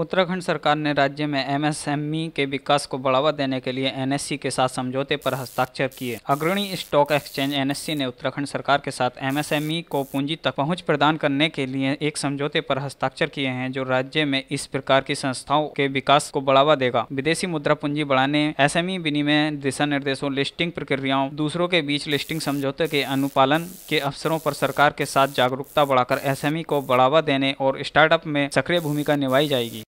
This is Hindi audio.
उत्तराखंड सरकार ने राज्य में एमएसएमई के विकास को बढ़ावा देने के लिए एनएससी के साथ समझौते पर हस्ताक्षर किए अग्रणी स्टॉक एक्सचेंज एनएससी ने उत्तराखंड सरकार के साथ एमएसएमई को पूंजी तक पहुंच प्रदान करने के लिए एक समझौते पर हस्ताक्षर किए हैं जो राज्य में इस प्रकार की संस्थाओं के विकास को बढ़ावा देगा विदेशी मुद्रा पूंजी बढ़ाने एस एम विनिमय दिशा निर्देशों लिस्टिंग प्रक्रियाओं दूसरों के बीच लिस्टिंग समझौते के अनुपालन के अवसरों पर सरकार के साथ जागरूकता बढ़ाकर एसएमई को बढ़ावा देने और स्टार्टअप में सक्रिय भूमिका निभाई जाएगी